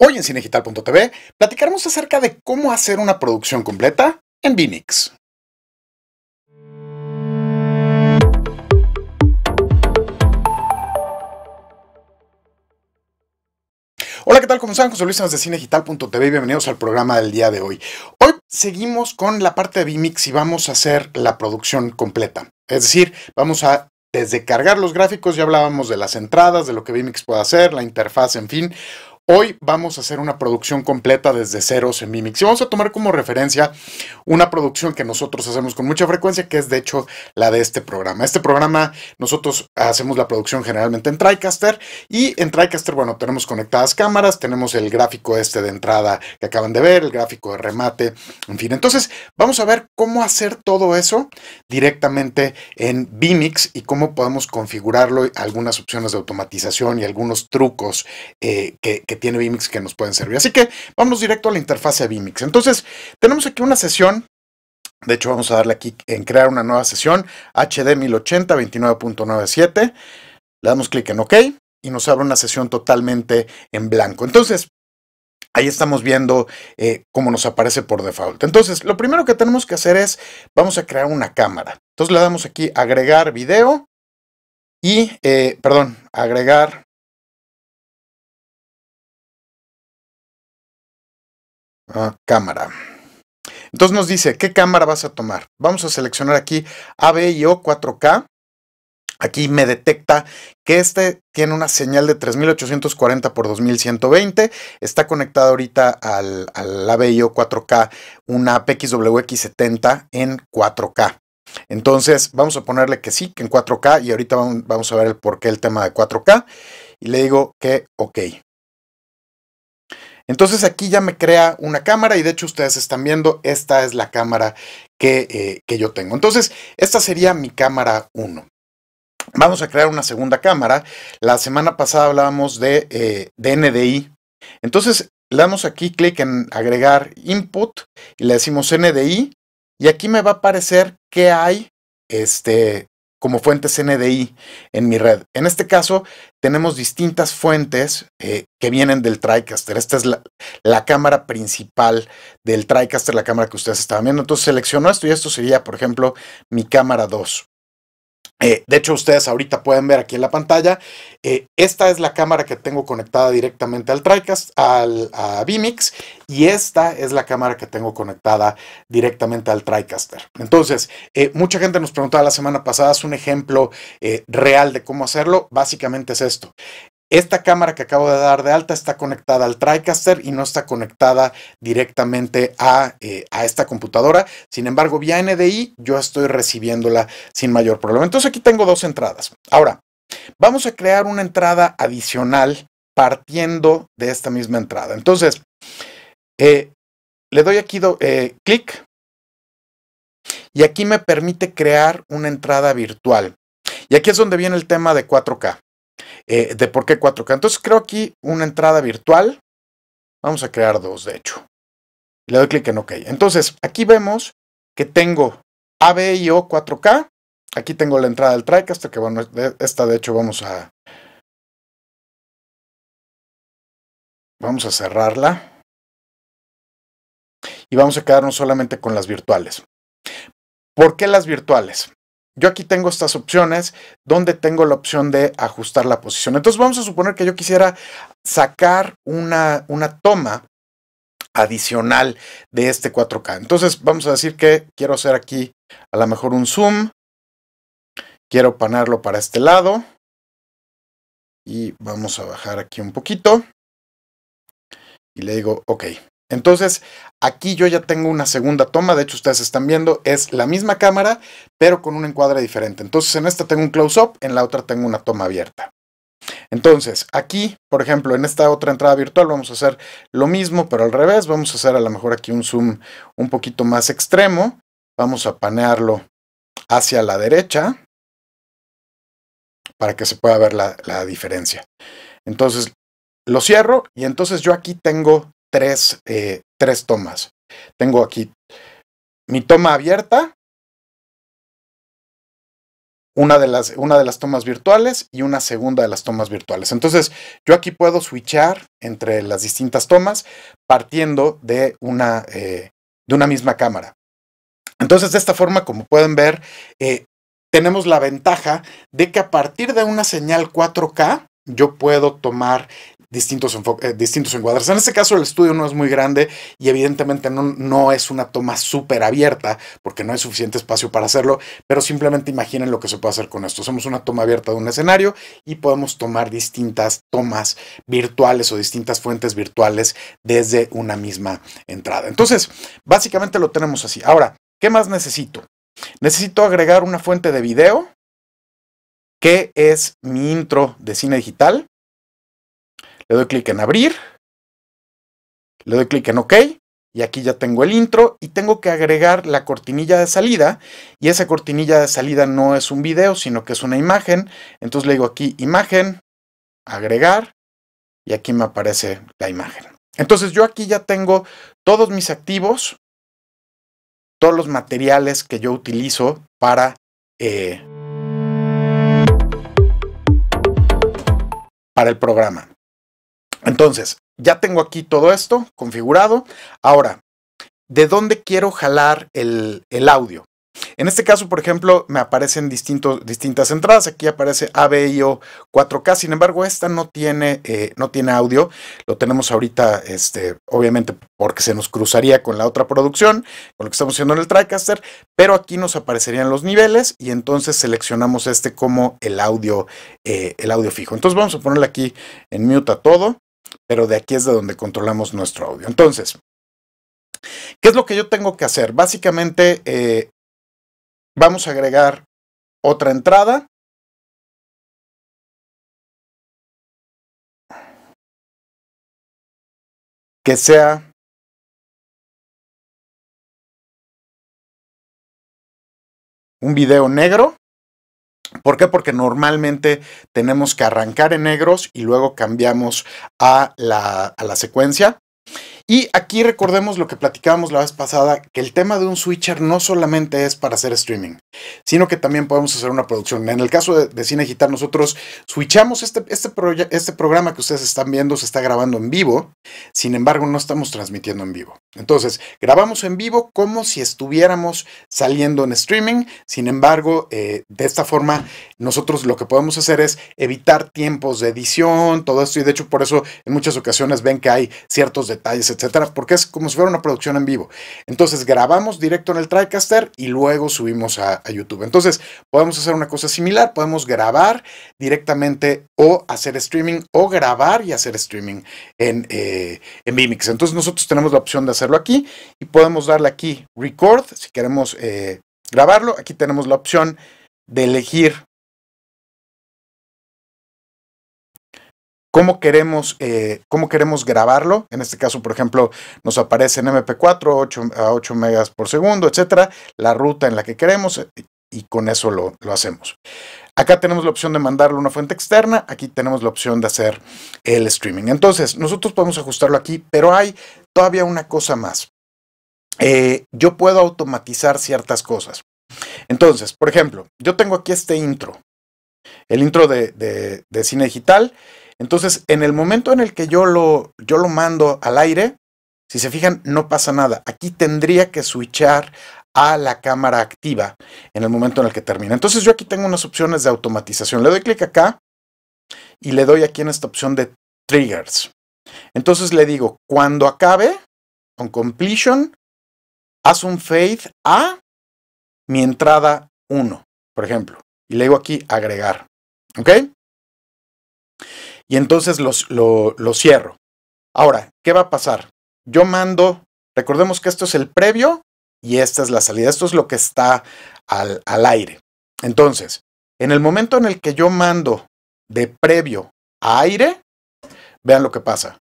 Hoy en cinegital.tv platicaremos acerca de cómo hacer una producción completa en Vinix. Hola, ¿qué tal? ¿Cómo están? José Luis de cinegital.tv y bienvenidos al programa del día de hoy. Hoy seguimos con la parte de Vimix y vamos a hacer la producción completa. Es decir, vamos a desde cargar los gráficos, ya hablábamos de las entradas, de lo que Vimix puede hacer, la interfaz, en fin. Hoy vamos a hacer una producción completa desde ceros en vimix Y vamos a tomar como referencia una producción que nosotros hacemos con mucha frecuencia, que es de hecho la de este programa. Este programa nosotros hacemos la producción generalmente en TriCaster y en TriCaster, bueno, tenemos conectadas cámaras, tenemos el gráfico este de entrada que acaban de ver, el gráfico de remate, en fin. Entonces vamos a ver cómo hacer todo eso directamente en vimix y cómo podemos configurarlo, algunas opciones de automatización y algunos trucos eh, que tiene vimix que nos pueden servir. Así que vamos directo a la interfase vimix. Entonces, tenemos aquí una sesión de hecho, vamos a darle aquí en crear una nueva sesión, HD 1080 29.97. Le damos clic en OK y nos abre una sesión totalmente en blanco. Entonces, ahí estamos viendo eh, cómo nos aparece por default. Entonces, lo primero que tenemos que hacer es, vamos a crear una cámara. Entonces le damos aquí agregar video y, eh, perdón, agregar cámara. Entonces nos dice, ¿qué cámara vas a tomar? Vamos a seleccionar aquí ABIO 4K. Aquí me detecta que este tiene una señal de 3840 por 2120. Está conectado ahorita al, al ABIO 4K, una PXWX70 en 4K. Entonces vamos a ponerle que sí, que en 4K y ahorita vamos a ver el por qué el tema de 4K. Y le digo que ok. Entonces aquí ya me crea una cámara y de hecho ustedes están viendo, esta es la cámara que, eh, yo tengo. Entonces esta sería mi cámara 1. Vamos a crear una segunda cámara. La semana pasada hablábamos de, eh, NDI. Entonces le damos aquí clic en agregar input y le decimos NDI y aquí me va a aparecer que hay este, como fuentes NDI en mi red. En este caso, tenemos distintas fuentes eh, que vienen del TriCaster. Esta es la, la, cámara principal del TriCaster, la cámara que ustedes estaban viendo. Entonces selecciono esto y esto sería, por ejemplo, mi cámara 2. Eh, de hecho, ustedes ahorita pueden ver aquí en la pantalla, eh, esta es la cámara que tengo conectada directamente al TriCast, al, a Vimix, y esta es la cámara que tengo conectada directamente al TriCaster. Entonces, eh, mucha gente nos preguntaba la semana pasada, es un ejemplo real de cómo hacerlo, básicamente es esto. Esta cámara que acabo de dar de alta está conectada al TriCaster y no está conectada directamente a, eh, esta computadora. Sin embargo, vía NDI yo estoy recibiéndola sin mayor problema. Entonces aquí tengo dos entradas. Ahora, vamos a crear una entrada adicional partiendo de esta misma entrada. Entonces, eh, le doy aquí eh, clic y aquí me permite crear una entrada virtual. Y aquí es donde viene el tema de 4K. Eh, de por qué 4K. Entonces creo aquí una entrada virtual. Vamos a crear dos, de hecho. Le doy clic en OK. Entonces aquí vemos que tengo y O 4K. Aquí tengo la entrada del hasta que bueno, esta de hecho vamos a... Vamos a cerrarla. Y vamos a quedarnos solamente con las virtuales. ¿Por qué las virtuales? yo aquí tengo estas opciones donde tengo la opción de ajustar la posición. Entonces vamos a suponer que yo quisiera sacar una, toma adicional de este 4K. Entonces vamos a decir que quiero hacer aquí a lo mejor un zoom. Quiero panarlo para este lado. Y vamos a bajar aquí un poquito. Y le digo, ok, entonces, aquí yo ya tengo una segunda toma, de hecho ustedes están viendo, es la misma cámara, pero con un encuadre diferente. Entonces, en esta tengo un close-up, en la otra tengo una toma abierta. Entonces, aquí, por ejemplo, en esta otra entrada virtual vamos a hacer lo mismo, pero al revés. Vamos a hacer a lo mejor aquí un zoom un poquito más extremo. Vamos a panearlo hacia la derecha para que se pueda ver la, la diferencia. Entonces, lo cierro y entonces yo aquí tengo eh, tres, tomas. Tengo aquí mi toma abierta, una de, las, una de las tomas virtuales y una segunda de las tomas virtuales. Entonces, yo aquí puedo switchar entre las distintas tomas partiendo de una, eh, de una misma cámara. Entonces, de esta forma, como pueden ver, eh, tenemos la ventaja de que a partir de una señal 4K, yo puedo tomar distintos, eh, distintos encuadres. En este caso el estudio no es muy grande y evidentemente no, es una toma súper abierta porque no hay suficiente espacio para hacerlo, pero simplemente imaginen lo que se puede hacer con esto. Somos una toma abierta de un escenario y podemos tomar distintas tomas virtuales o distintas fuentes virtuales desde una misma entrada. Entonces, básicamente lo tenemos así. Ahora, ¿qué más necesito? Necesito agregar una fuente de video Qué es mi intro de cine digital. Le doy clic en abrir. Le doy clic en OK. Y aquí ya tengo el intro y tengo que agregar la cortinilla de salida. Y esa cortinilla de salida no es un video, sino que es una imagen. Entonces le digo aquí imagen, agregar. Y aquí me aparece la imagen. Entonces yo aquí ya tengo todos mis activos, todos los materiales que yo utilizo para eh, para el programa. Entonces, ya tengo aquí todo esto configurado. Ahora, ¿de dónde quiero jalar el, el audio? En este caso, por ejemplo, me aparecen distintos, distintas entradas. Aquí aparece ABIO 4K. Sin embargo, esta no tiene, eh, no tiene audio. Lo tenemos ahorita, este, obviamente, porque se nos cruzaría con la otra producción, con lo que estamos haciendo en el TriCaster. Pero aquí nos aparecerían los niveles y entonces seleccionamos este como el audio, eh, el audio fijo. Entonces vamos a ponerle aquí en mute a todo. Pero de aquí es de donde controlamos nuestro audio. Entonces, ¿Qué es lo que yo tengo que hacer? Básicamente, eh, Vamos a agregar otra entrada. Que sea un video negro. ¿Por qué? Porque normalmente tenemos que arrancar en negros y luego cambiamos a la, a la secuencia. Y aquí recordemos lo que platicábamos la vez pasada, que el tema de un switcher no solamente es para hacer streaming, sino que también podemos hacer una producción. En el caso de, CineGitar, Cine Gitar, nosotros switchamos este, este, este, programa que ustedes están viendo, se está grabando en vivo, sin embargo no estamos transmitiendo en vivo. Entonces, grabamos en vivo como si estuviéramos saliendo en streaming, sin embargo, eh, de esta forma nosotros lo que podemos hacer es evitar tiempos de edición, todo esto, y de hecho por eso en muchas ocasiones ven que hay ciertos detalles, porque es como si fuera una producción en vivo. Entonces grabamos directo en el TriCaster y luego subimos a, YouTube. Entonces podemos hacer una cosa similar, podemos grabar directamente o hacer streaming o grabar y hacer streaming en, eh, Vimix. Entonces nosotros tenemos la opción de hacerlo aquí y podemos darle aquí record si queremos eh, grabarlo. Aquí tenemos la opción de elegir cómo queremos, eh, cómo queremos grabarlo. En este caso, por ejemplo, nos aparece en MP4 8, a 8 megas por segundo, etcétera, la ruta en la que queremos y con eso lo, hacemos. Acá tenemos la opción de mandarle una fuente externa, aquí tenemos la opción de hacer el streaming. Entonces, nosotros podemos ajustarlo aquí, pero hay todavía una cosa más. Eh, yo puedo automatizar ciertas cosas. Entonces, por ejemplo, yo tengo aquí este intro, el intro de cine digital. Entonces, en el momento en el que yo lo, mando al aire, si se fijan, no pasa nada. Aquí tendría que switchar a la cámara activa en el momento en el que termina. Entonces yo aquí tengo unas opciones de automatización. Le doy clic acá y le doy aquí en esta opción de triggers. Entonces le digo, cuando acabe con completion, haz un fade a mi entrada 1, por ejemplo. Y le digo aquí agregar. ¿Ok? y entonces lo, cierro. Ahora, ¿qué va a pasar? Yo mando, recordemos que esto es el previo y esta es la salida, esto es lo que está al, al aire. Entonces, en el momento en el que yo mando de previo a aire, vean lo que pasa.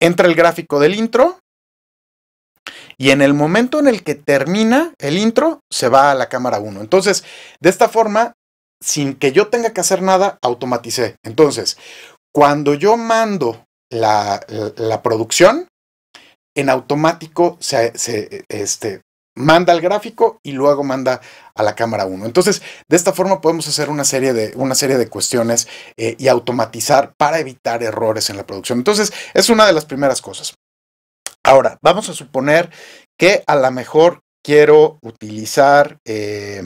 Entra el gráfico del intro y en el momento en el que termina el intro se va a la cámara 1. Entonces, de esta forma sin que yo tenga que hacer nada, automaticé. Entonces, cuando yo mando la, producción, en automático se, este, manda al gráfico y luego manda a la cámara 1. Entonces, de esta forma podemos hacer una serie de, una serie de cuestiones eh, y automatizar para evitar errores en la producción. Entonces, es una de las primeras cosas. Ahora, vamos a suponer que a lo mejor quiero utilizar eh,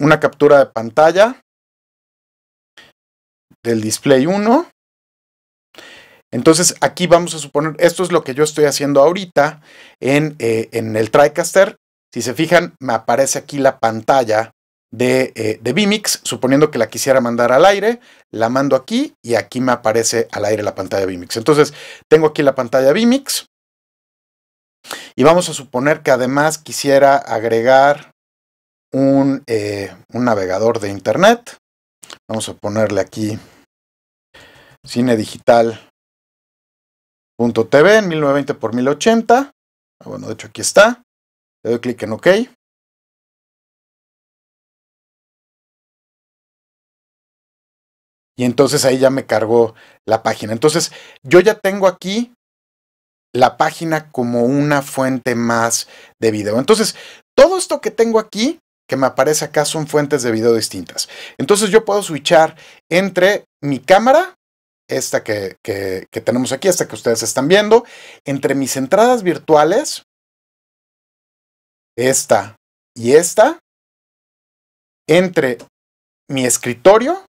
una captura de pantalla del display 1. Entonces aquí vamos a suponer, esto es lo que yo estoy haciendo ahorita en, eh, el TriCaster. Si se fijan, me aparece aquí la pantalla de, eh, de Vimix, suponiendo que la quisiera mandar al aire, la mando aquí y aquí me aparece al aire la pantalla de Vimix. Entonces tengo aquí la pantalla Vimix y vamos a suponer que además quisiera agregar eh, un, navegador de internet. Vamos a ponerle aquí cinedigital.tv en 1920 x 1080. Bueno, de hecho aquí está. Le doy clic en OK. Y entonces ahí ya me cargó la página. Entonces yo ya tengo aquí la página como una fuente más de video. Entonces todo esto que tengo aquí que me aparece acá son fuentes de video distintas. Entonces yo puedo switchar entre mi cámara, esta que, tenemos aquí, esta que ustedes están viendo, entre mis entradas virtuales, esta y esta, entre mi escritorio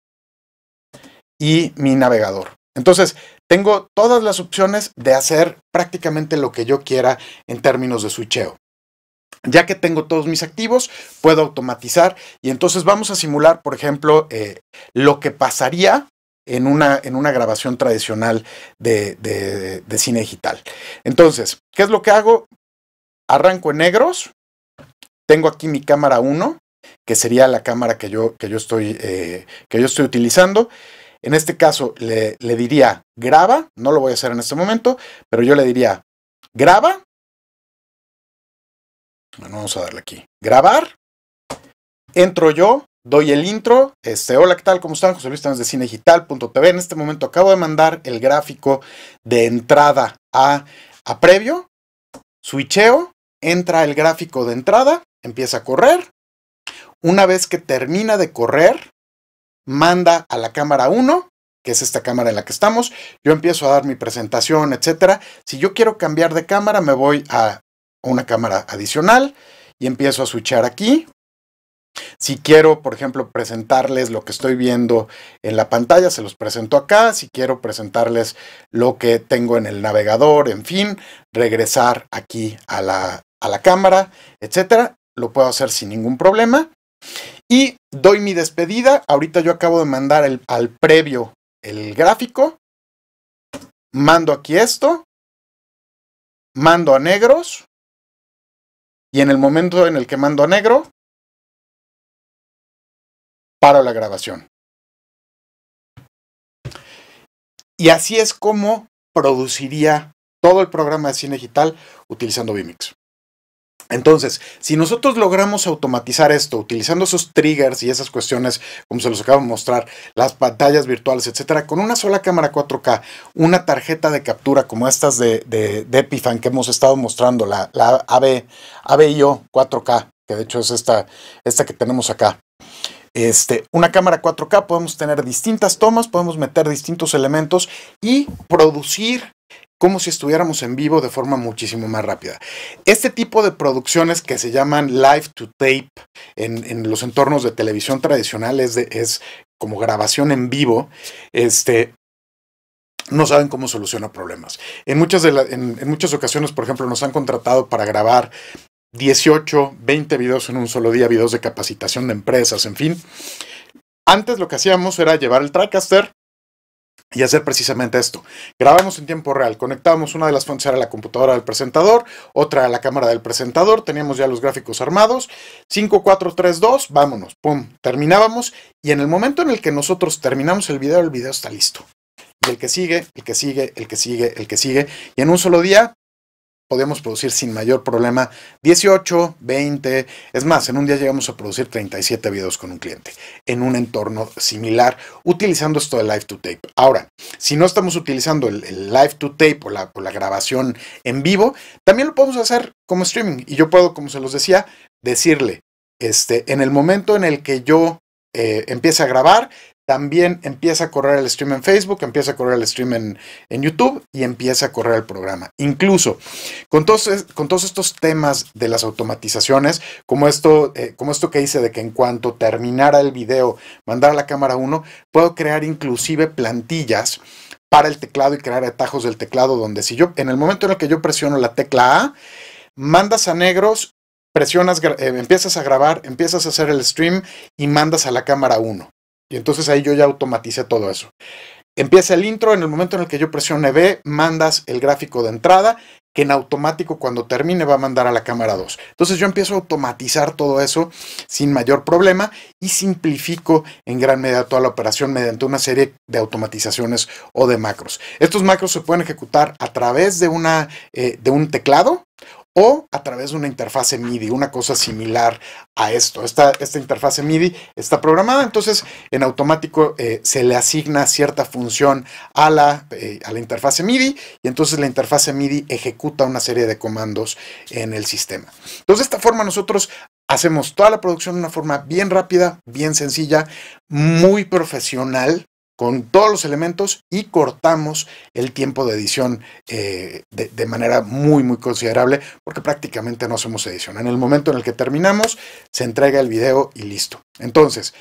y mi navegador. Entonces, tengo todas las opciones de hacer prácticamente lo que yo quiera en términos de switcheo. Ya que tengo todos mis activos, puedo automatizar y entonces vamos a simular, por ejemplo, eh, lo que pasaría en una, en una grabación tradicional de, cine digital. Entonces, ¿qué es lo que hago? Arranco en negros, tengo aquí mi cámara 1, que sería la cámara que yo, que yo, estoy, eh, que yo estoy utilizando. En este caso le, le, diría graba, no lo voy a hacer en este momento, pero yo le diría graba bueno, vamos a darle aquí. Grabar. Entro yo, doy el intro. Este, hola, ¿qué tal? ¿Cómo están? José Luis estamos de tv En este momento acabo de mandar el gráfico de entrada a, a previo. Switcheo, entra el gráfico de entrada, empieza a correr. Una vez que termina de correr, manda a la cámara 1, que es esta cámara en la que estamos. Yo empiezo a dar mi presentación, etcétera. Si yo quiero cambiar de cámara, me voy a una cámara adicional y empiezo a switchar aquí. Si quiero, por ejemplo, presentarles lo que estoy viendo en la pantalla, se los presento acá. Si quiero presentarles lo que tengo en el navegador, en fin, regresar aquí a la, cámara, etcétera, lo puedo hacer sin ningún problema. Y doy mi despedida. Ahorita yo acabo de mandar al previo el gráfico. Mando aquí esto. Mando a negros. Y en el momento en el que mando a negro, paro la grabación. Y así es como produciría todo el programa de cine digital utilizando Vimix. Entonces, si nosotros logramos automatizar esto utilizando esos triggers y esas cuestiones, como se los acabo de mostrar, las pantallas virtuales, etcétera, con una sola cámara 4K, una tarjeta de captura como estas de, Epifan que hemos estado mostrando, la, la ABIO 4K, que de hecho es esta, esta que tenemos acá. Este, una cámara 4K, podemos tener distintas tomas, podemos meter distintos elementos y producir como si estuviéramos en vivo de forma muchísimo más rápida. Este tipo de producciones que se llaman live to tape en, los entornos de televisión tradicional es, es como grabación en vivo, este, no saben cómo solucionar problemas. En muchas, de en, en muchas ocasiones, por ejemplo, nos han contratado para grabar 18, 20 videos en un solo día, videos de capacitación de empresas, en fin. Antes lo que hacíamos era llevar el TriCaster, y hacer precisamente esto. Grabamos en tiempo real, conectábamos una de las fuentes a la computadora del presentador, otra a la cámara del presentador, teníamos ya los gráficos armados, 5, 4, 3, 2, vámonos, pum, terminábamos y en el momento en el que nosotros terminamos el video, el video está listo. Y el que sigue, el que sigue, el que sigue, el que sigue, y en un solo día podemos producir sin mayor problema 18, 20, es más, en un día llegamos a producir 37 videos con un cliente en un entorno similar utilizando esto de live to tape. Ahora, si no estamos utilizando el, live to tape o la, grabación en vivo, también lo podemos hacer como streaming y yo puedo, como se los decía, decirle, este, en el momento en el que yo eh, empiece a grabar, también empieza a correr el stream en Facebook, empieza a correr el stream en, YouTube y empieza a correr el programa. Incluso con todos, con todos estos temas de las automatizaciones, como esto, eh, como esto que hice de que en cuanto terminara el video, mandar a la cámara 1, puedo crear inclusive plantillas para el teclado y crear atajos del teclado donde si yo, en el momento en el que yo presiono la tecla A, mandas a negros, presionas, eh, empiezas a grabar, empiezas a hacer el stream y mandas a la cámara 1. Y entonces ahí yo ya automaticé todo eso. Empieza el intro, en el momento en el que yo presione B, mandas el gráfico de entrada, que en automático cuando termine va a mandar a la cámara 2. Entonces yo empiezo a automatizar todo eso sin mayor problema y simplifico en gran medida toda la operación mediante una serie de automatizaciones o de macros. Estos macros se pueden ejecutar a través de, eh, de un teclado o a través de una interfase MIDI, una cosa similar a esto. Esta, esta interfase MIDI está programada, entonces en automático eh, se le asigna cierta función a la, eh, a la interfase MIDI y entonces la interfase MIDI ejecuta una serie de comandos en el sistema. Entonces de esta forma nosotros hacemos toda la producción de una forma bien rápida, bien sencilla, muy profesional, con todos los elementos y cortamos el tiempo de edición eh, de, manera muy muy considerable porque prácticamente no hacemos edición. En el momento en el que terminamos se entrega el video y listo. Entonces,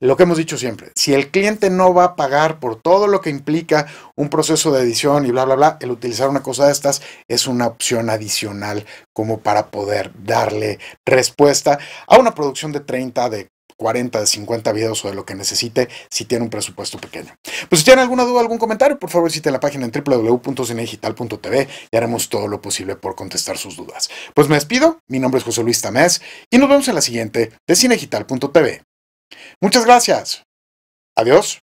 lo que hemos dicho siempre, si el cliente no va a pagar por todo lo que implica un proceso de edición y bla, bla, bla, el utilizar una cosa de estas es una opción adicional como para poder darle respuesta a una producción de 30, de 40, 50 videos o de lo que necesite si tiene un presupuesto pequeño. Pues si tienen alguna duda, algún comentario, por favor visiten la página en www.cinedigital.tv y haremos todo lo posible por contestar sus dudas. Pues me despido, mi nombre es José Luis Tamés y nos vemos en la siguiente de cinegital.tv. Muchas gracias. Adiós.